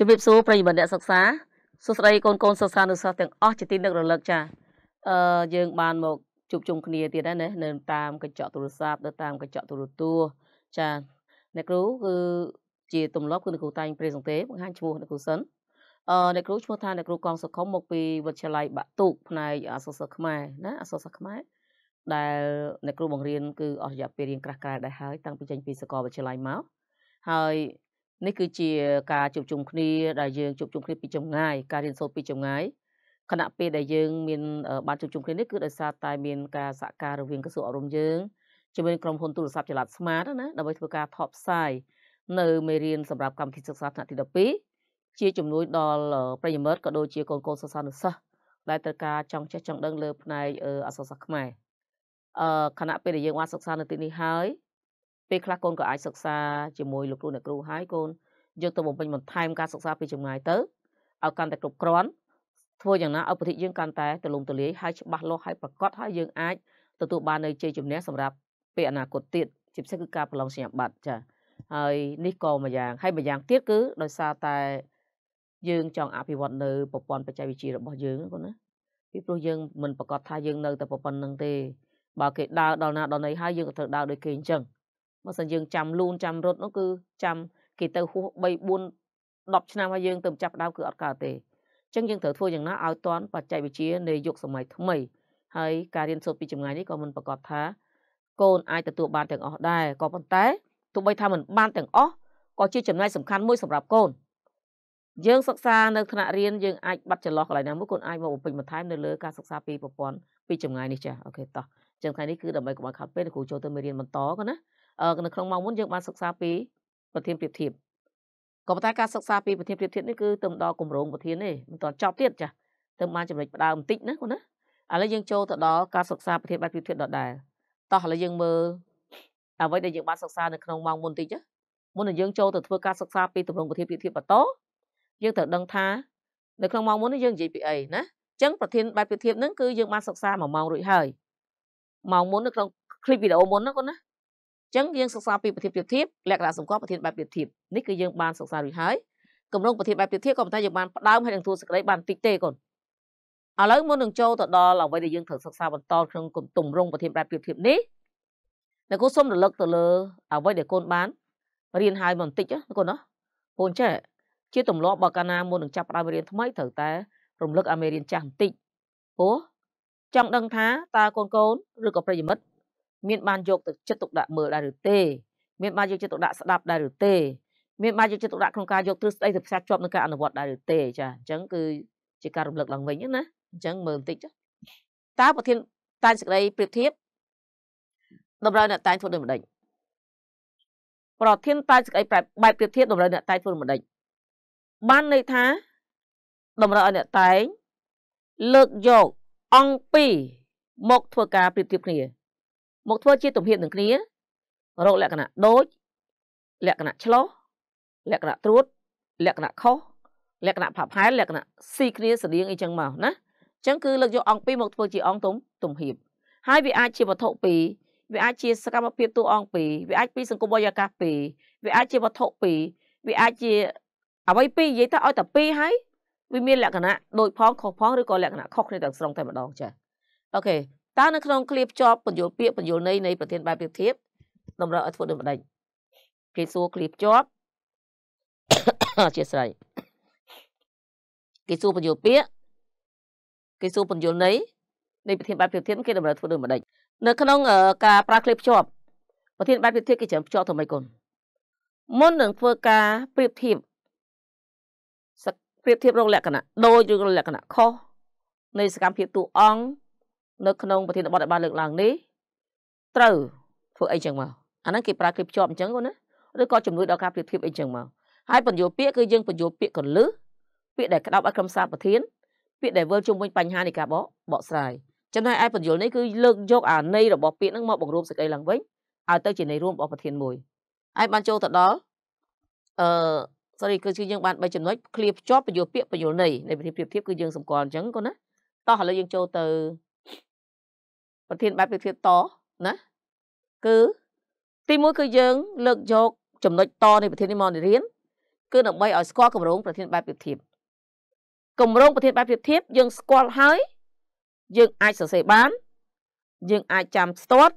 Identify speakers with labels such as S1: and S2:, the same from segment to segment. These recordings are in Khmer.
S1: ជម្រាបសួរប្រិយមិត្តអ្នកសិក្សាសួស្តីកូនកូនសិស្សានុសិស្សទាំងអស់ជាទីនឹករលឹកចាអឺយើងបានមកជួបជុំគ្នាទៀតហើយណានៅតាមកញ្ចក់ទូរស័ព្ទនៅតាមកញ្ចក់ទូរទស្សន៍ចាអ្នកគ្រូគឺជាទម្លាប់គឺអ្នកគ្រូតែងព្រះសង្ទេបង្ហាញឈ្មោះអ្នកគ្រូសិនអឺអ្នកគ្រូឈ្មោះថាអ្នកគ្រូកងសុខុមមកពីវិទ្យាល័យបាក់ទូកផ្នែកអសរសិស្សខ្មែរណាអសរសិស្សខ្មែរដែលអ្នកគ្រូបង្រៀនគឺអស់រយៈពេលរៀងក្រាស់ក្រែលដែរហើយតាំងពីចេញពីសាកលវិទ្យាល័យមកហើយនេះគឺជាការជួបជុំគ្នាដែលយើងជួបជុំគ្នាពីចម្ងាយការរៀនសូត្រពីចម្ងាយខណៈពេលដែលយើងមានបានជួបជុំគ្នានេះគឺដោយសារតែមានការសហការរវាងក្រសួងអប់រំយើងជាមួយក្រុមហ៊ុនទូរស័ព្ទចល័តស្មាតណាដើម្បីធ្វើការថតផ្សាយនៅមេរៀនសម្រាប់កម្មវិធីសិក្សាថ្នាក់ទី12ជាជំនួយដល់ប្រិយមិត្តក៏ដូចជាកូនកូនសិស្សានុសិស្សដែលត្រូវការចង់ចេះចង់ដឹងលើផ្នែកអសរសាស្ត្រខ្មែរអឺខណៈពេលដែលយើងបានសិក្សានៅទីនេះហើយពេលខ្លះកូនក៏អាចសិក្សាជាមួយលោកគ្រូអ្នកគ្រូហើយកូនយកទៅបំពេញបន្ថែមការសិក្សាពីចម្ងាយទៅឲ្យកាន់តែគ្រប់គ្រាន់ធ្វើយ៉ាងណាឲ្យប្រទេសយើងកាន់តែទូលំទូលាយហើយច្បាស់លាស់ហើយប្រកបហើយយើងអាចទទួលបាននៅជ័យជំនះសម្រាប់ពេលអនាគតទៀតជាពិសេសគឺការប្រឡងសញ្ញាបត្រចា៎ហើយនេះក៏មួយយ៉ាងហើយមួយយ៉ាងទៀតគឺដោយសារតែយើងចង់អភិវឌ្ឍនៅប្រព័ន្ធបច្ចេកវិទ្យារបស់យើងគាត់ណាពីព្រោះយើងមិនប្រកាសថាយើងនៅតែប្រព័ន្ធនឹងទេបើគេដើរដល់ណាដល់ណីហើយយើងក៏ត្រូវដើរដូចគេអញ្ចឹងបើសិនយើងចាំលូនចាំរត់នោះគឺចាំគេទៅ ហួស3 4 10ឆ្នាំហើយយើងទៅចាប់ដើមគឺអត់កើតទេអញ្ចឹងយើងត្រូវធ្វើយ៉ាងណាឲ្យទាន់បច្ចេកវិទ្យានៃយុគសម័យថ្មីហើយការរៀនសូត្រពីចម្ងាយនេះក៏មិនប្រកបថាកូនអាចទទួលបានទាំងអស់ដែរក៏ប៉ុន្តែទោះបីថាមិនបានទាំងអស់ក៏ជាចំណែកសំខាន់មួយសម្រាប់កូនយើងសិក្សានៅថ្នាក់រៀនយើងអាចបាត់ចន្លោះកន្លែងណាមួយកូនអាចមកបំពេញបន្ថែមនៅលើការសិក្សាពីប្រព័ន្ធពីចម្ងាយនេះចាអូខេតោះចឹងថ្ងៃនេះគឺដើម្បីកុំឲ្យខាត់ពេលគ្រូចូលទៅមេរៀនបន្តក៏ណានៅក្នុងម៉ោងមុនយើងបានសិក្សាពីប្រធានប្រៀបធៀបក៏ប៉ុន្តែការសិក្សាពីប្រធានប្រៀបធៀបនេះគឺទៅដល់គម្រោងប្រធានទេមិនទាន់ចប់ទៀតចាទៅបានចំណុចផ្ដើមបន្តិចណាគាត់ណាឥឡូវយើងចូលទៅដល់ការសិក្សាប្រធានបែបប្រៀបធៀបដដែលតោះឥឡូវយើងមើលអ្វីដែលយើងបានសិក្សានៅក្នុងម៉ោងមុនបន្តិចណាមុននឹងយើងចូលទៅធ្វើការសិក្សាពីទម្រង់ប្រធានប្រៀបធៀបបន្តយើងត្រូវដឹងថា នៅក្នុងម៉ោងមុននេះយើងនិយាយពីអីណាអញ្ចឹងប្រធានបែបប្រៀបធៀបហ្នឹងគឺយើងបានសិក្សាមួយម៉ោងរួចហើយម៉ោងមុននៅក្នុងคลิปវីដេអូមុនហ្នឹងគាត់ណាចឹងយើងសិក្សាពីប្រធានប្រៀបធៀបលក្ខណៈសម្គាល់ប្រធានបែបប្រៀបធៀបនេះគឺយើងបានសិក្សារួចហើយគម្រោងប្រធានបែបប្រៀបធៀបក៏ប៉ុន្តែយើងបានផ្ដើមហើយនឹងធួសក្តីបានតិចទេកូនឥឡូវមុននឹងចូលទៅដល់អ្វីដែលយើងត្រូវសិក្សាបន្តក្នុងគំទម្រង់ប្រធានបែបប្រៀបធៀបនេះលោកគ្រូសូមរលឹកទៅលើអ្វីដែលកូនបានរៀនហើយបន្តិចណាកូនណាកូនចេះជាទម្លាប់បើកាលណាមុននឹងចាប់ផ្ដើមរៀនថ្មីត្រូវតែ រំលឹកអាមេរៀនចាស់បន្តិចព្រោះចង់ដឹងថាតើកូនកូនឬក៏ប្រិយមិត្តមានបានយកទៅចិត្តទុកដាក់មើលដែរឬទេមានបានយកចិត្តទុកដាក់ស្ដាប់ដែរឬទេ មានបានយកចិត្តទុកដាក់ក្នុងការយកទ្រឹស្ដីទៅផ្សារភ្ជាប់នឹងការអនុវត្តដែរឬទេ ចាអញ្ចឹងគឺជាការរំលឹកឡើងវិញណាអញ្ចឹងមើលបន្តិចចុះតើប្រធានតែសេចក្តីប្រៀបធៀបតម្រូវអ្នកតែងធ្វើដូចម្ដេចប្រធានតែសេចក្តីបែបប្រៀបធៀបតម្រូវអ្នកតែងធ្វើដូចម្ដេចបានន័យថាតម្រូវឲ្យអ្នកតែងលើកយកអង្គ2មកធ្វើការប្រៀបធៀបគ្នាមកធ្វើជា ទំហៀបនឹងគ្នារកលក្ខណៈដូចលក្ខណៈឆ្លោះលក្ខណៈត្រួត លក្ខណៈខុសលក្ខណៈផផែនលក្ខណៈស៊ីគ្នាស្តៀងអីចឹងមកណាអញ្ចឹងគឺលើកយកអង្គ2មកធ្វើជា អង្គទំទំហៀបហើយវាអាចជាវត្ថុ2វាអាចជាសកម្មភាពតួអង្គ2វាអាច ពីសង្គមវិយាកាស2វាអាចជាវត្ថុ2វាអាចជាអ្វី2និយាយទៅឲ្យតែ2ហើយវាមានលក្ខណៈដូចផងខុសផងឬក៏លក្ខណៈខុសគ្នាទាំងស្រុងតែម្ដងចា៎អូខេតើនៅក្នុងឃ្លាភ្ជាប់ពន្យល់ពាក្យពន្យល់ន័យនៃប្រធានបទប្រៀបធៀបតម្រូវឲ្យធ្វើដូចម្ដេចគេសួរឃ្លាភ្ជាប់អធិស្ឋានគេសួរពន្យល់ពាក្យគេសួរពន្យល់ន័យនៃប្រធានបទប្រៀបធៀបគេតម្រូវធ្វើដូចម្ដេចនៅ ក្នុង ការប្រើឃ្លាភ្ជាប់ប្រធានបទប្រៀបធៀបគេច្រើនភ្ជាប់ទៅមិនគុណមុននឹងធ្វើការប្រៀបធៀបប្រៀបធៀបរងលក្ខណៈដូចឬលក្ខណៈខុសនៃសកម្មភាពតួអង្គនៅក្នុងប្រធានបទដែលបានលើកឡើងនេះត្រូវធ្វើអីចឹងមកអាហ្នឹងគេប្រើគេភ្ជាប់អញ្ចឹងគាត់ណាឬក៏ជំនួយដល់ការប្រៀបធៀបអីចឹងមកហើយបញ្យោពាក្យគឺយើងបញ្យោពាក្យកលឹះពាក្យដែលក្តោបឲ្យក្រុមសារប្រធានពាក្យដែលវិលជុំវិញបញ្ហានៃការបកបកស្រាយចំណែកឯបញ្យលនេះគឺលើកយកអាន័យរបស់ពាក្យហ្នឹងមកបង្រួមសេចក្តីឡើងវិញឲ្យទៅជាន័យរួមរបស់ប្រធានមួយហើយបានចូលទៅដល់អឺ sorry គឺយើងបាន3ចំណុច clear ភ្ជាប់បញ្យលពាក្យបញ្យលន័យនៃប្រធានភាពធៀបគឺយើងសម្គាល់អញ្ចឹងកូនណាតោះឥឡូវយើងចូលទៅប្រធានបែបវិធាតណាគឺទីមួយ គឺយើង លើកយកចំណុចតនៃប្រធាននេះមករៀនគឺដើម្បីឲ្យស្គាល់គម្រោងប្រធានបែបវិធាតគម្រោងប្រធានបែបវិធាតយើងស្គាល់ ហើយ យើងអាចសរសេរបាន យើងអាចចាំស្ទាត់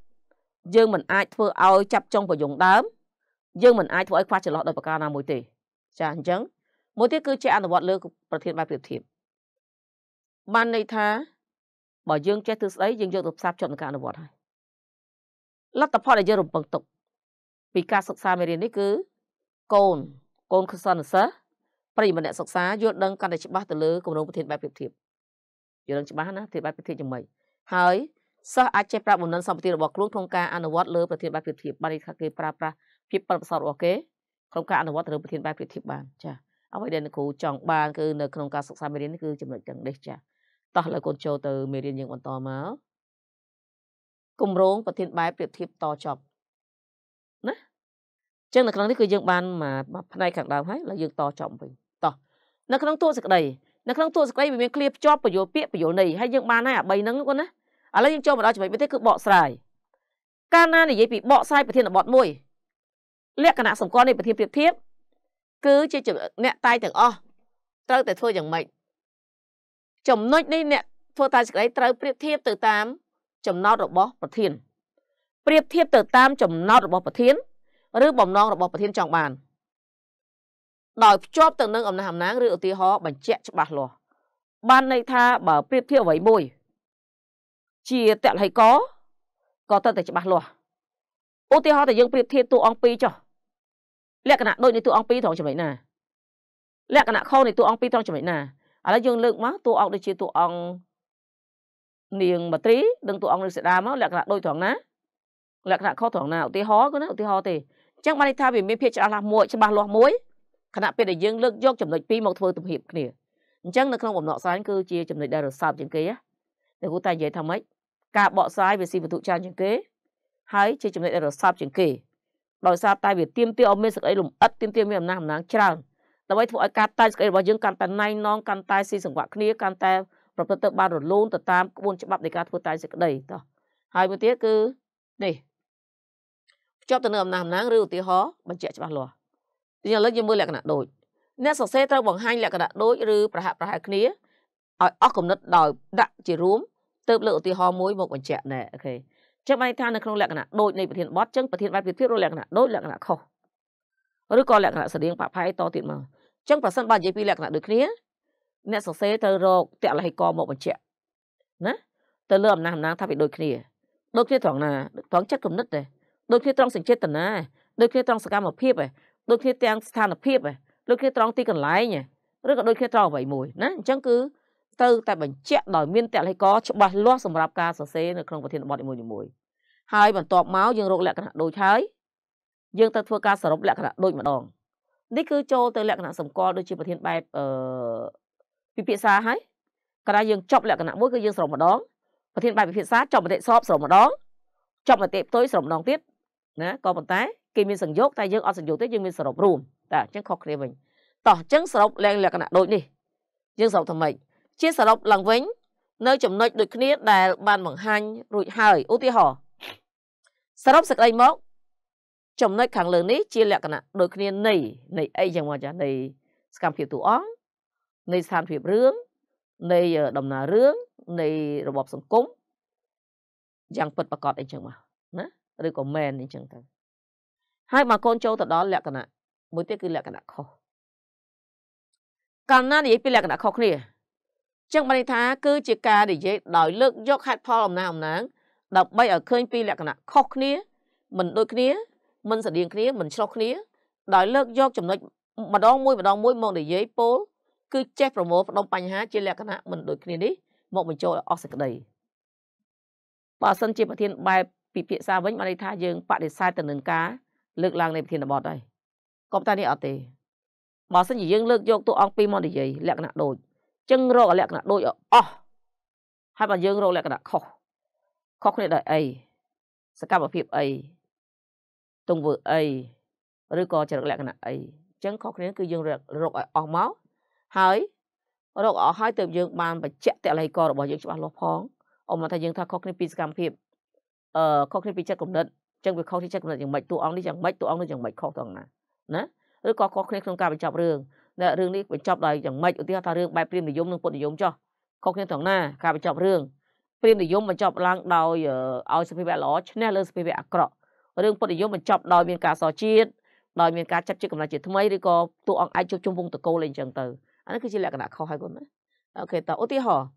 S1: យើងមិនអាចធ្វើឲ្យចាប់ចុងប្រយងដើមយើងមិនអាចធ្វើឲ្យខ្វះចន្លោះដោយប្រការណាមួយទេ ចាអញ្ចឹងមួយទៀតគឺជាអនុវត្តលើប្រធានបែបប្រៀបធៀបបានន័យថាបើយើងចេះទិសស្ដីយើងយកទៅផ្សារភ្ជាប់នឹងការអនុវត្តហើយលទ្ធផលដែលយើងរំពឹងទុកពីការសិក្សាមេរៀននេះគឺកូនកូនខសនសិស្សប្រិយមិត្តអ្នកសិក្សាយល់ដឹងកាន់តែច្បាស់ទៅលើគម្រោងប្រធានបែបប្រៀបធៀបយល់ដឹងច្បាស់ណាប្រធានបែបប្រៀបធៀបយ៉ាងម៉េចហើយសិស្សអាចចេះប្រាបបំណិនសម្បទារបស់ខ្លួនក្នុងការអនុវត្តលើប្រធានបែបប្រៀបធៀបបាននេះថាគេប្រើប្រាស់ភាពប៉ិនប្រសប់របស់គេក្នុងការអនុវត្តទៅលើប្រធានបែបប្រៀបធៀបបានចាអ្វីដែលលោកគ្រូចង់បានគឺនៅក្នុងការសិក្សាមេរៀននេះគឺចំណុចទាំងនេះចាតោះឥឡូវកូនចូលទៅមេរៀនយើងបន្តមកគម្រោងប្រធានបែបប្រៀបធៀបតចប់ណាចឹងនៅក្នុងនេះគឺយើងបានមកផ្នែកខាងដើមហើយឥឡូវយើងតចប់វិញតោះនៅក្នុងតួសក្តីនៅក្នុងតួសក្តីវាមានឃ្លាភ្ជាប់ពយលពាក្យពយលន័យហើយយើងបានហើយអា3ហ្នឹងកូនណាឥឡូវយើងចូលមកដល់ចំណុចមួយទៀតគឺបកស្រាយកាលណានិយាយពីបកស្រាយប្រធានបទមួយលក្ខណៈសម្គាល់នៃប្រធានប្រៀបធៀបគឺជាអ្នកតាយទាំងអស់ត្រូវតែធ្វើយ៉ាងម៉េចចំណុចនេះអ្នកធ្វើតាសេចក្តីត្រូវប្រៀបធៀបទៅ តាមចំណោទរបស់ ប្រធានប្រៀបធៀបទៅ តាមចំណោទរបស់ ប្រធាន ឬបំណងរបស់ប្រធានចង់បានដោយភ្ជាប់ទៅនឹងអំណះអំណាងឬឧទាហរណ៍បញ្ជាក់ច្បាស់លាស់បានន័យថាបើប្រៀបធៀបអ្វីមួយជាតលហិកក៏ត្រូវតែច្បាស់លាស់ឧទាហរណ៍តែយើងប្រៀបធៀបតួអង្គ2ចុះលក្ខណៈដូចនៃតួអង្គ2ត្រង់ចំណុចណាលក្ខណៈខុសនៃតួអង្គ2ត្រង់ចំណុចណាឥឡូវយើងលើកមកតួអង្គដូចជាតួអង្គនាងមត្រីនិងតួអង្គនាងសីតាមកលក្ខណៈដូចត្រង់ណាលក្ខណៈខុសត្រង់ណាឧទាហរណ៍គឺណាឧទាហរណ៍ទេអញ្ចឹងបានន័យថាវាមានភាពច្បាស់លាស់មួយច្បាស់លាស់មួយខណៈពេលដែលយើងលើកយកចំណុចពីរមកធ្វើទំហៀបគ្នាអញ្ចឹងនៅក្នុងបំណកស្រាញគឺជាចំណុចដែលរសើបជាងគេណាតែគូតែនិយាយថាម៉េចការបកស្រាយវាស៊ីវត្ថុច្រើនជាងគេហើយជាចំណុចដែលរសើបជាងគេដោយសារតែវាទៀមទាឲ្យមានសក្តីលំអិតទៀមទាមានអំណះអំណាងច្រើនដើម្បីធ្វើឲ្យការតែស្គីរបស់យើងកាន់តែណៃណងកាន់តែស៊ីសង្វាក់គ្នា កាន់តែប្រព្រឹត្តទៅបានរលូនទៅតាមក្បួនច្បាប់នៃការធ្វើតែសេចក្តីតោះហើយមួយទៀតគឺនេះភ្ជាប់ទៅនឹងអំណះអំណាងឬឧទាហរណ៍បញ្ជាក់ច្បាស់លាស់យើងឥឡូវយើងមើលលក្ខណៈដូចអ្នកសរសេរត្រូវបង្ហាញលក្ខណៈដូចឬប្រហាក់ប្រហែលគ្នាឲ្យអស់គំនិតដោយដាក់ជារួមទៅលើឧទាហរណ៍មួយមកបញ្ជាក់ណែអូខេចាំបានថានៅក្នុងលក្ខណៈដូចនៃប្រធានបទចឹងប្រធានបទប្រៀបធៀបឬលក្ខណៈដូចលក្ខណៈខុសឬក៏លក្ខណៈស្រដៀងបផៃតទៀតមកចឹងប្រសិនបើនិយាយពីលក្ខណៈដូចគ្នាអ្នកសរសេរត្រូវរកតលហិកមកបញ្ជាក់ណាទៅលើអំណះអំណាងថាវាដូចគ្នាដូចគ្នាត្រង់ណាត្រង់ចិត្តគំនិតទេដូចគ្នាត្រង់សេចក្តីណាដូចគ្នាត្រង់សកម្មភាពឯងដូចគ្នាទាំងស្ថានភាពឯងដូចគ្នាត្រង់ទីកន្លែងឬក៏ដូចគ្នាត្រង់អ្វីមួយណាអញ្ចឹងគឺទៅតែបញ្ជាក់ដោយមានតលហិកច្បាស់លាស់សម្រាប់ការសរសេរនៅក្នុងប្រធានបទនីមួយៗហើយបន្ទាប់មកយើងរកលក្ខណៈដូចហើយយើងទៅធ្វើការសរុបលក្ខណៈដូចម្ដងនេះគឺចូលទៅលក្ខណៈសម្គាល់ដូចជាប្រធានបែបអឺពិភាក្សាហើយកាលណាយើងចប់លក្ខណៈមួយគឺយើងស្រោម្ដងប្រធានបែបពិភាក្សាចប់មតិសອບស្រោម្ដងចប់មតិផ្ទុយស្រោម្ដងទៀតណាក៏ប៉ុន្តែគេមាន සං យោគតែយើងអត់ સં យោគទេយើងមានសរុបរួមតែអញ្ចឹងខុសគ្នាវិញតោះអញ្ចឹងសរុបឡើងលក្ខណៈដូចនេះយើងសរុបថ្មីជាសរុបឡើងវិញ នៅចំណុចដូចគ្នា ដែល បានបង្ហាញរួចហើយឧទាហរណ៍សរុបសេចក្តីមកចំណុចខាងលើនេះជាលក្ខណៈដូចគ្នានៃនៃអីយ៉ាងមកចានៃសកម្មភាពតួអង្គនៃស្ថានភាពរឿងនៃដំណើររឿងនៃរបបសង្គមយ៉ាងពិតប្រកបអីចឹងមកណាឬក៏មែនអីចឹងទៅហើយមកកូនចូលទៅដល់លក្ខណៈមួយទៀតគឺលក្ខណៈខុសកាលណានិយាយពីលក្ខណៈខុសគ្នាចឹងបានន័យថាគឺជាការនិយាយដោយលើកយកហេតុផលអំណាអំណាងដើម្បីឲ្យឃើញពីលក្ខណៈខុសគ្នា មិនដូចគ្នាមិនស្រដៀងគ្នាមិនឆ្លោះគ្នាដោយលើកយកចំណុចម្ដងមួយម្ដងមួយមកនិយាយពោលគឺចេះប្រមូលផ្ដុំបញ្ហាជាលក្ខណៈមិនដូចគ្នានេះមកបញ្ចូលអស់សក្តីបើសិនជាប្រធានបែបពិភាក្សាវិញបានន័យថា យើងបដិសេធទៅនឹងការលើកឡើងនៃប្រធានបទហើយក៏ប៉ុន្តែនេះអត់ទេបើសិនជាយើងលើកយកតួអង្គពីរមកនិយាយលក្ខណៈដូចចឹងរកលក្ខណៈដូចអស់ហើយបើយើងរកលក្ខណៈខុសខុសគ្នាដោយអីសកម្មភាពអីទង្វើអីឬក៏ចរិតលក្ខណៈអីអញ្ចឹងខុសគ្នាគឺយើងរកឲ្យអស់មកហើយរកអស់ហើយទើបយើងបានបច្ចៈតល័យកររបស់យើងច្បាស់លាស់ផងអមថាយើងថាខុសគ្នាពីសកម្មភាពអឺខុសគ្នាពីចិត្តគំនិតអញ្ចឹងវាខុសពីចិត្តគំនិតយ៉ាងម៉េចតួអង្គនេះយ៉ាងម៉េចតួអង្គនោះយ៉ាងម៉េចខុសទាំងណាណាឬក៏ខុសគ្នាក្នុងការបញ្ចប់រឿងរឿងនេះបញ្ចប់ដោយយ៉ាងម៉េចឧទាហរណ៍ថារឿងបែបព្រាមនិយមនិងពុទ្ធនិយមចុះខុសគ្នាទាំងណាការបញ្ចប់រឿងព្រាមនិយមបញ្ចប់ឡើងដោយឲ្យសភាវៈល្អឈ្នះលើសភាវៈអាក្រក់រឿងពុទ្ធនិយមបញ្ចប់ដោយមានការសរជាតិដោយមានការចាត់ជាកំណត់ជាថ្មីឬក៏តួអង្គអាចជួបជុំវងតកូលអីចឹងទៅអានេះគឺជាលក្ខណៈខុសហើយគុណណាអូខេតើឧទាហរណ៍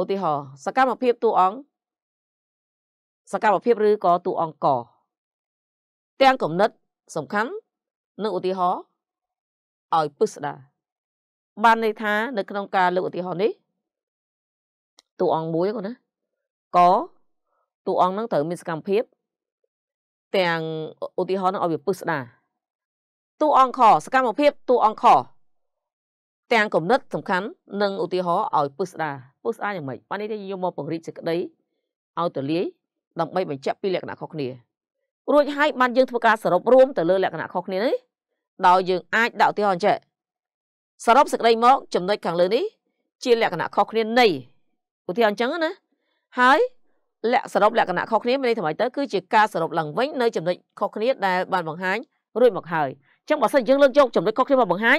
S1: ឧទាហរណ៍សកម្មភាពតួអង្គសកម្មភាពឬក៏តួអង្គកទាំងគំនិត សំខាន់នឹងឧទាហរណ៍ឲ្យពិស្ដា បានន័យថា នៅក្នុង ការលើកឧទាហរណ៍នេះតួអង្គមួយគាត់ណាកតួអង្គហ្នឹងត្រូវមានសកម្មភាពទាំងឧទាហរណ៍នឹងឲ្យវាពឹសស្ដារទូអង្គសកម្មភាពទូអង្គទាំងគំនិតសំខាន់និងឧទាហរណ៍ឲ្យពឹសស្ដារពឹសស្ដារយ៉ាងម៉េចបាននេះគេយកមកពង្រីកសេចក្តីឲ្យទលាយដើម្បីបញ្ជាក់ពីលក្ខណៈខុសគ្នារួចហើយបានយើងធ្វើការសរុបរួម ទៅលើលក្ខណៈខុសគ្នានេះដោយយើងអាចដាក់ឧទាហរណ៍ចេះសរុបសេចក្តីមក ចំណុចខាងលើនេះជាលក្ខណៈខុសគ្នានៃឧទាហរណ៍អញ្ចឹងណាហើយលក្ខសរុបលក្ខណៈខុសគ្នាមានន័យថ្មីទៅគឺជាការសរុបឡើងវិញនៅចំណុចខុសគ្នាដែលបានបង្ហាញរួចមកហើយអញ្ចឹងបើសិនយើងលើកយកចំណុចខុសគ្នាមកបង្ហាញ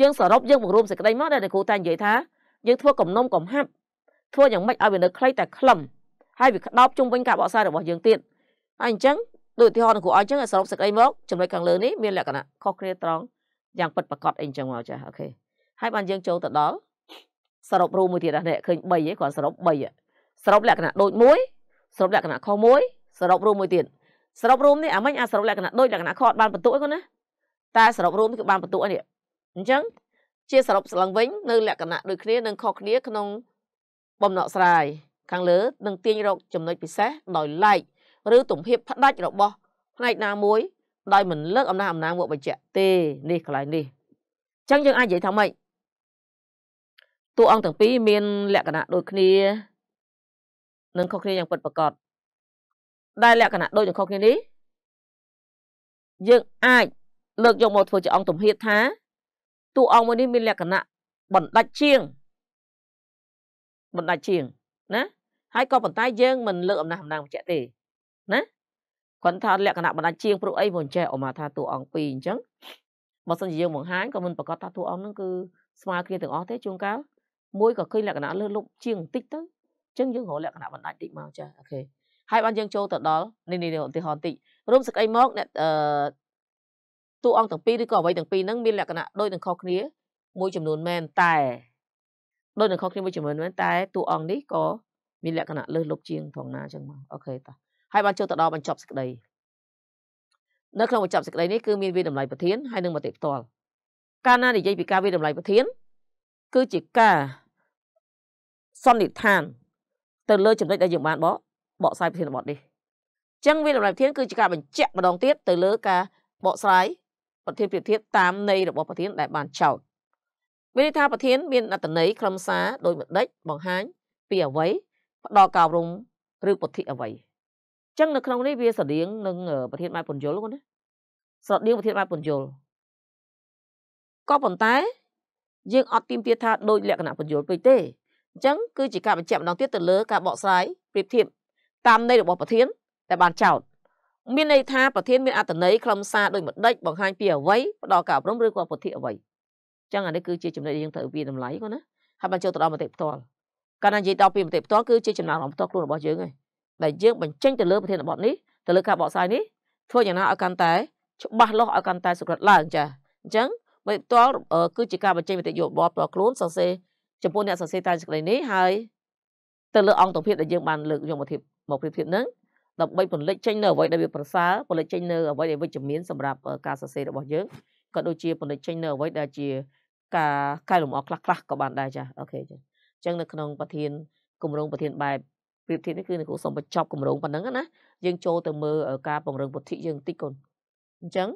S1: យើងសរុបយើងបង្រួមសេចក្តីមកដែលគ្រូតែនិយាយថាយើងធ្វើកំណុំកំហាប់ធ្វើយ៉ាងម៉េចឲ្យវានៅខ្លីតែខ្លឹមហើយវាក្តោបជុំវិញការបកស្រាយរបស់យើងទៀតហើយអញ្ចឹងដូចឧទាហរណ៍គ្រូឲ្យអញ្ចឹងសរុបសេចក្តីមកចំណុចខាងលើនេះមានលក្ខណៈខុសគ្នាត្រង់យ៉ាងពិតប្រាកដអីអញ្ចឹងមកចាស់អូខេហើយបានយើងចូលទៅដល់សរុបរួមមួយទៀតណាឃើញ3ឯងគាត់សរុប3សរុបលក្ខណៈដូចមួយសរុបលក្ខណៈខុសមួយសរុបរួមមួយទៀតសរុបរួមនេះអាមិញអាចសរុបលក្ខណៈដូចលក្ខណៈខុសអត់បានបន្ទុកអីគាត់ណាតែសរុបរួមគឺបានបន្ទុកនេះអញ្ចឹងជាសរុបស្លឹងវិញ នៅលក្ខណៈដូចគ្នានិងខុសគ្នាក្នុងបំណក់ស្រាយ ខាងលើនឹងទាញរក ចំណុចពិសេសដោយឡែកឬទំហៀបផ្ដាច់របស់ផ្នែកណាមួយដោយមិនលើកអំណះអំណាងមកបញ្ជាក់ទេនេះកន្លែងនេះអញ្ចឹងយើងអាចនិយាយថាម៉េចតួអង្គទាំងពីរមានលក្ខណៈដូចគ្នានឹងខុសគ្នាយ៉ាងពិតប្រាកដដែលលក្ខណៈដូចនឹងខុសគ្នានេះយើងអាចលើកយកមកធ្វើជាអង្គទំហៀតថាតួអង្គមួយនេះមានលក្ខណៈបណ្ដាច់ជាងបណ្ដាច់ជាង ណា ហើយក៏ប៉ុន្តែយើងមិនលើក អំណះអំណាងបញ្ជាក់ទេណាគាត់ថាលក្ខណៈបណ្ដាច់ជាងព្រោះអីមកអញ្ចេះអមថាតួអង្គពីរអញ្ចឹងបើសិនជាយើងបង្ហាញក៏មិនប្រកាសថាតួអង្គហ្នឹងគឺស្មើគ្នាទាំងអស់ទេជួនកាលមួយក៏ឃើញលក្ខណៈលើសលប់ជាងបន្តិចទៅចឹងយើងរកលក្ខណៈបណ្ដាច់តិចមកចាអូខេហើយបានយើងចូលទៅដល់នេះនេះឧទាហរណ៍តិចរួមសក្អីមកអ្នកអឺតួអង្គទាំងពីរឬក៏អ្វីទាំងពីរហ្នឹងមានលក្ខណៈដូចនឹងខុសគ្នា មួយចំនួនមែនតែដូចនឹងខុសគ្នាមួយចំនួនមែនតែតួអង្គនេះក៏មានលក្ខណៈលើសលប់ជាងផងណាចឹងមកអូខេតោះហើយបានចូលទៅដល់បញ្ចប់សេចក្តីនៅក្នុងបញ្ចប់សេចក្តីនេះគឺមានវិតម្លៃប្រធានហើយនិងមតិផ្ទាល់ការណានិយាយពីការវិតម្លៃប្រធានគឺជាការសន្និដ្ឋានទៅលើចំណុចដែលយើងបានបកបកស្រាយប្រធានបទនេះអញ្ចឹងវាលំដាប់ប្រធាន គឺជាការបញ្ជាក់ម្ដងទៀតទៅលើការបកស្រាយប្រធានប្រៀបធៀបតាមន័យរបស់ប្រធានដែលបានចោទមានន័យថាប្រធានមានអត្តន័យខ្លឹមសារដោយមួយដេចបង្ហាញពីអ្វីផ្ដល់ការអប់រំឬពុទ្ធិអ្វីអញ្ចឹងនៅក្នុង នេះវាស្រដៀងនឹងប្រធានម៉ែពន្យល់ហ្នឹងណាស្រដៀងប្រធានម៉ែពន្យល់ក៏ប៉ុន្តែយើងអត់ទាមទារថាដូចលក្ខណៈពន្យល់ពេកទេអញ្ចឹងគឺជាការបញ្ជាក់ម្ដងទៀតទៅលើការបកស្រាយប្រៀបធៀបតាមន័យរបស់ប្រធានដែលបានចោទមានន័យថាប្រធានមានអត្តន័យខ្លឹមសារដោយមួយដេចបង្ហាញពីអ្វីផ្ដល់ការអប់រំឬក៏ពុទ្ធិអ្វីអញ្ចឹងអានេះគឺជាចំណុចដែលយើងត្រូវវាតម្លៃគាត់ណាហើយបានចូលទៅដល់មតិផ្ទាល់កាលណានិយាយដល់ពីមតិផ្ទាល់គឺជាចំណាររបស់ផ្ទាល់ខ្លួនរបស់យើងឯងដែលយើងបញ្ចេញទៅលើប្រធានបទនេះទៅលើការបកស្រាយនេះធ្វើយ៉ាងណាឲ្យកាន់តែច្បាស់លាស់ឲ្យកាន់តែសុក្រិតឡើងចាអញ្ចឹងមតិផ្ទាល់គឺជាការបញ្ចេញមតិយោបល់ផ្ទាល់ខ្លួនសរសេរចំពោះអ្នកសរសេរតាមសេចក្តីនេះហើយទៅលើអង្គទភាពដែលយើងបានលើកយកមកធៀបមកប្រៀបធៀបនឹងដើម្បីពលិចចេញនៅអ្វីដែលវាប្រសើរពលិចចេញនៅអ្វីដែលវិជ្ជមានសម្រាប់ការសរសេររបស់យើងក៏ដូចជាពលិចចេញនៅអ្វីដែលជាការកែលម្អខ្លះខ្លះក៏បានដែរចាអូខេចាអញ្ចឹងនៅក្នុងប្រធានគម្រោងប្រធានបែបប្រៀបធៀបនេះគឺនៅគ្រូសូមបញ្ចប់គម្រោងប៉ុណ្ណឹងណាយើងចូលទៅមើលការពង្រឹងពុទ្ធិយើងបន្តិចកូនអញ្ចឹង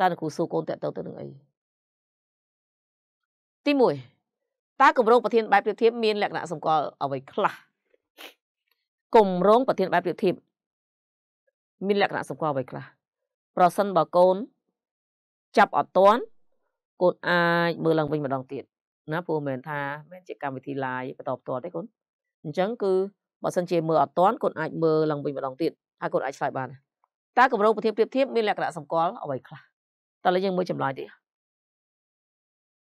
S1: តើលោកគ្រូសួរកូនតើតើទៅនឹងអីទី1តើគម្រោងប្រធានបែបប្រៀបធៀបមានលក្ខណៈសម្គាល់អ្វីខ្លះគម្រោងប្រធានបែបប្រៀបធៀបមានលក្ខណៈសម្គាល់អ្វីខ្លះប្រសិនបើកូនចាប់អត់តន់កូនអាចមើលឡើងវិញម្ដងទៀតណាព្រោះមិនថាមិនជាកម្មវិធី live បន្តផ្ទាល់ទេកូនអញ្ចឹងគឺបើសិនជាមើលអត់តន់កូនអាចមើលឡើងវិញម្ដងទៀតហើយកូនអាចឆ្លើយបានតើគម្រោងប្រធានប្រៀបធៀបមានលក្ខណៈសម្គាល់អ្វីខ្លះតើឡើយយើងមើលចម្លើយទៀត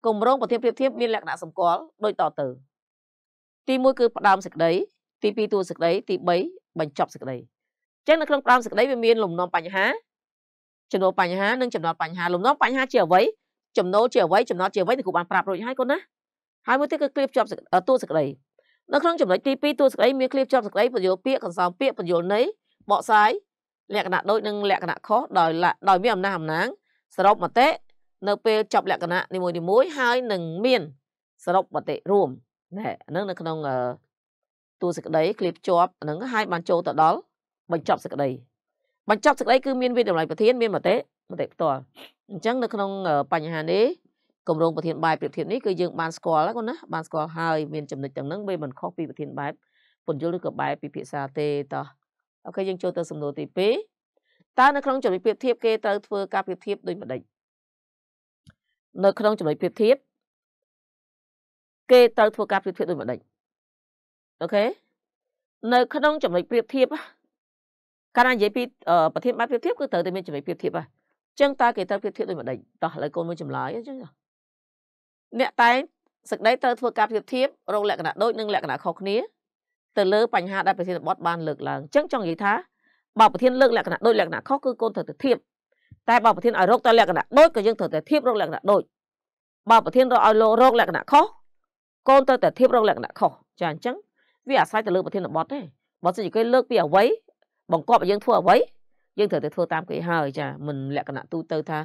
S1: គម្រោងប្រធានប្រៀបធៀបមានលក្ខណៈសម្គាល់ដូចតទៅទី1គឺផ្ដើមសេចក្តីទី2តួសេចក្តីទី3បញ្ចប់សេចក្តីអញ្ចឹងនៅក្នុងផ្ដើមសេចក្តីវាមានលំនាំបញ្ហាចំណោបញ្ហានិងចំណោបញ្ហាលំនាំបញ្ហាជាអ្វីចំណោជាអ្វីចំណោជាអ្វីដែលគ្រូបានប្រាប់រួចហើយគុណណាហើយមួយទៀតគឺគ្លៀបជាប់តួសេចក្តីនៅក្នុងចំណុចទី2តួសេចក្តី មានគ្លៀបជាប់សេចក្តីបញ្យលពាក្យកន្សោមពាក្យបញ្យលន័យបកស្រាយលក្ខណៈដូចនិង លក្ខណៈខុសដោយដោយមានអំណះអំណាងសរុបមតិនៅពេលចប់លក្ខណៈនីមួយៗហើយនឹងមានសរុបមតិរួមណែអានឹងនៅក្នុងតួសេចក្តីឃ្លាបជាប់នឹងហើយបានចូលទៅដល់បញ្ចប់សេចក្តីបញ្ចប់សេចក្តីគឺមានវិតម្លៃប្រធានមានមតិមតិផ្ទាល់អញ្ចឹងនៅក្នុងបញ្ហានេះគម្រោងប្រធានបែបប្រៀបធៀបនេះគឺយើងបានស្គាល់ហ្នឹងណាបានស្គាល់ហើយមានចំណុចទាំងហ្នឹងវាមិនខុសពីប្រធានបែបពន្យល់ឬក៏បែបពិភាក្សាទេតោះអូខេយើងចូលទៅ សំណួរទី2តើនៅក្នុងចំណុចប្រៀបធៀបគេត្រូវធ្វើការប្រៀបធៀបដូចម្ដេចនៅក្នុងចំណុចភាពធៀបគេត្រូវធ្វើការប្រៀបធៀបដោយម្ដេចអូខេនៅក្នុងចំណុចប្រៀបធៀបកាលណានិយាយពីប្រធានបទប្រៀបធៀបគឺត្រូវតែមានចំណុចប្រៀបធៀបហ่ะចឹងតើគេត្រូវប្រៀបធៀបដោយម្ដេចតោះឥឡូវកូនមើលចម្លើយចឹងអ្នកតែងសក្តីត្រូវធ្វើការប្រៀបធៀបរងលក្ខណៈដូចនិងលក្ខណៈខុសគ្នាទៅលើបញ្ហាដែលប្រធានបទបានលើកឡើងចឹងចង់និយាយថាបើប្រធានលើកលក្ខណៈដូចលក្ខណៈខុសគឺកូនត្រូវទៅធៀបតែបើប្រធានឲ្យរកតែលក្ខណៈដូចក៏យើងត្រូវតែធៀបរកលក្ខណៈដូចបើប្រធានរកឲ្យលោករកលក្ខណៈខុសកូនត្រូវតែធៀបរកលក្ខណៈខុសចាអញ្ចឹងវាអាស្រ័យទៅលើប្រធានបទទេបើសិនជាគេលើកពីអវ័យបង្កប់ឲ្យយើងធ្វើអវ័យយើងត្រូវតែធ្វើតាមគេហើយចាមិនលក្ខណៈទូទៅថា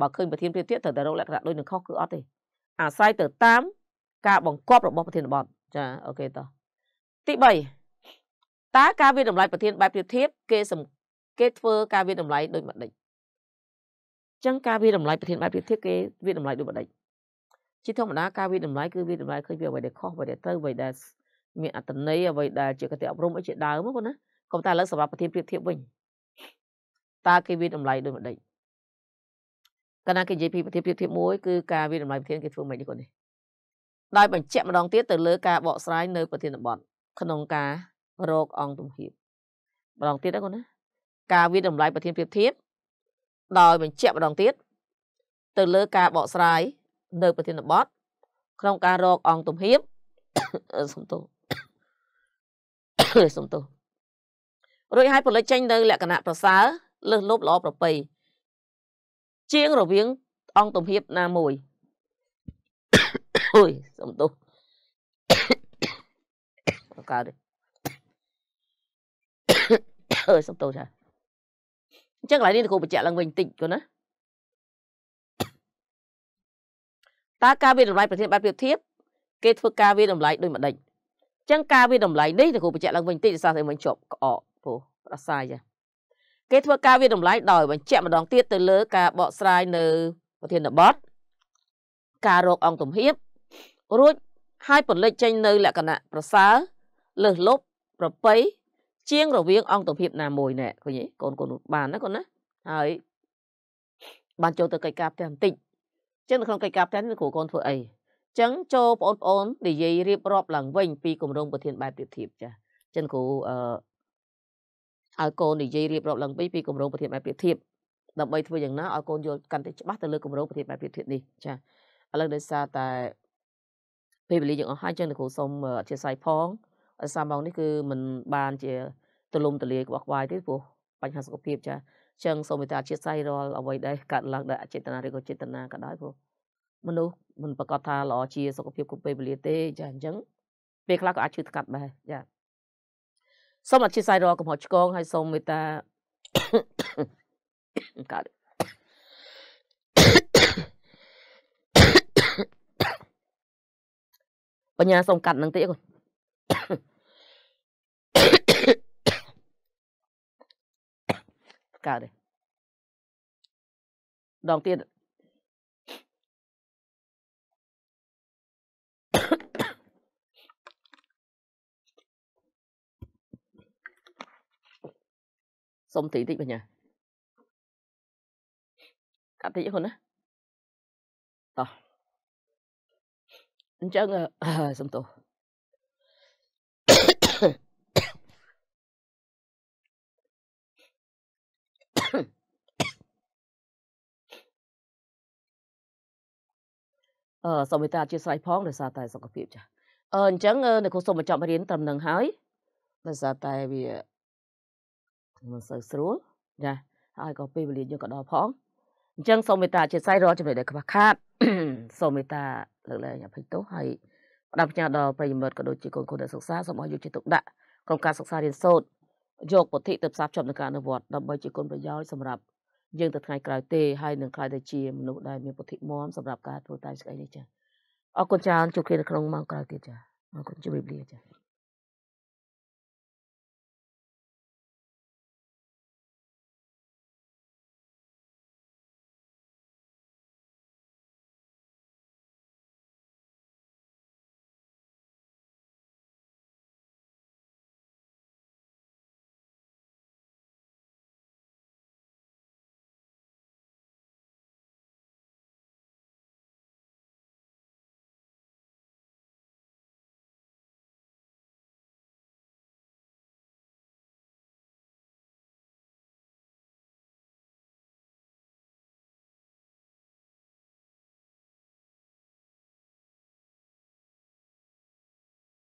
S1: បើឃើញប្រធានប្រៀបធៀបត្រូវតែរកលក្ខណៈដូចនឹងខុសគឺអត់ទេអាស្រ័យទៅតាម ការបង្កប់របស់ប្រធានបទចាអូខេតោះទី3តើការវាតម្លៃប្រធានបែបប្រៀបធៀបគេគេធ្វើការវាតម្លៃដូចម្ដេចចឹងការវាតម្លៃប្រធានបែបប្រៀបធៀបគេវាតម្លៃដូចបដិជាធម្មតាការវាតម្លៃគឺវាតម្លៃឃើញវាអ្វីដែលខុសអ្វីដែលត្រូវអ្វីដែលមានអត្តន័យអ្វីដែលជាគតិអប់រំអីជាដើមហ្នឹងណាក៏តែឥឡូវសម្រាប់ប្រធានប្រៀបធៀបវិញតើគេវាតម្លៃដូចបដិកាលណាគេនិយាយពីប្រធានប្រៀបធៀបមួយគឺការវាតម្លៃប្រធានគេធ្វើមិននេះគាត់នេះដោយបញ្ជាក់ម្ដងទៀតទៅលើការបកស្រាយនៅប្រធានបទក្នុងការរកអង្គទំហៀបម្ដងទៀតណាគាត់ណាការវាតម្លៃប្រធានប្រៀបធៀបដោយបញ្ជាក់ម្ដងទៀតទៅលើការបកស្រាយនៅប្រធានបទក្នុង ការរកអង្គទំហៀបសំទោសំទោរួចហើយពលិចចេញនៅលក្ខណៈប្រសើរលើសលប់ល្អប្រពៃជាង រវាង អង្គទំហៀបណាមួយអុយសំទោអកោនេះអើសំទោចាអញ្ចឹងកន្លែងនេះគ្រូបញ្ជាក់ឡើងវិញតិចគូណាតើការវាតម្លៃប្រធានបែបប្រៀបធៀបគេធ្វើការវាតម្លៃដូចម្ដេចអញ្ចឹងការវាតម្លៃនេះគ្រូបញ្ជាក់ឡើងវិញតិចសារស្អីមិនជាប់ក្អកពោះប្រសាយគេធ្វើការវាតម្លៃដោយបញ្ជាក់ម្ដងទៀតទៅលើ ការបកស្រាយនៅ ប្រធានបទការរកអង្គទំហៀបរួចហើយពលិចចេញនៅ លក្ខណៈប្រសើរលើសលប់ប្រប្រៃជាងរវាងអង្គទៅភាពណាមួយណែឃើញទេកូនកូនបានណាកូនណាហើយបានចូលទៅកិច្ចការផ្ទះបន្តិចចឹងនៅក្នុងកិច្ចការផ្ទះនេះគ្រូកូនធ្វើអីចឹងចូលបងប្អូននិយាយរៀបរាប់ ឡើងវិញ ពីគម្រោងប្រធានបែបប្រៀបធៀបចាចឹងគ្រូអឺឲ្យកូននិយាយរៀបរាប់ឡើងវិញពីគម្រោងប្រធានបែបប្រៀបធៀបដើម្បីធ្វើយ៉ាងណាឲ្យកូនយល់កាន់តែច្បាស់ទៅលើគម្រោងប្រធានបែបប្រៀបធៀបនេះចាឥឡូវដោយសារតែពេលវេលាយើងអស់ហើយចឹងគ្រូសូមអធិស្ឋានផងអសាមកនេះគឺมันបានជាទលំទលាយក្បោះក្បាយទេព្រោះបញ្ហាសុខភាពចាចឹងសូមមេត្តាជាតិសៃរាល់អ្វីដែលកើតឡើងដោយអចេតនាឬក៏ចេតនាក៏ដោយព្រោះមនុស្សមិនប្រកាសថាល្អជា សុខភាពគ្រប់ពេលវេលាទេ ចាអញ្ចឹងពេលខ្លះក៏អាចឈឺថ្កាត់ដែរចាសូមអធិស្ឋានរាល់កំហុសឆ្គងហើយសូមមេត្តាកើតបញ្ញាសូមកាត់ នឹងតិចអូន cả đây đầu tiên xong tí tí bà nhà cắt tí hơn á to anh chân à xong tôi អឺសូមមេត្តាអធិស្ឋានផងដោយសារតែសុខភាពចាអឺអញ្ចឹងអ្នកគ្រូសូមបញ្ចប់រៀនត្រឹមនឹងហើយដោយសារតែវាមិនសូវស្រួលចាហើយក៏ពេលវេលាយើងក៏ដល់ផងអញ្ចឹងសូមមេត្តាអធិស្ឋានរកចំណុចដែលខ្វះខាតសូមមេត្តាលើកលែងអភ័យទោសហើយផ្ដល់ផ្ញើដល់ប្រិយមិត្តក៏ដូចជាកូនកូនអ្នកសិក្សាសូមឲ្យយកចិត្តទុកដាក់ក្នុងការសិក្សារៀនសូត្រយកពុទ្ធិទៅផ្សារភ្ជាប់នឹងការអនុវត្តដើម្បីជាគុណប្រយោជន៍សម្រាប់យើងទៅថ្ងៃក្រោយទេហើយនឹងខ្លាយទៅជាមនុស្សដែលមានពុទ្ធិមមសម្រាប់ការធ្វើតាមសេចក្តីនេះចាអរគុណច្រើនជួបគ្នានៅក្នុងម៉ោងក្រោយទៀតចាអរគុណជម្រាបលាចា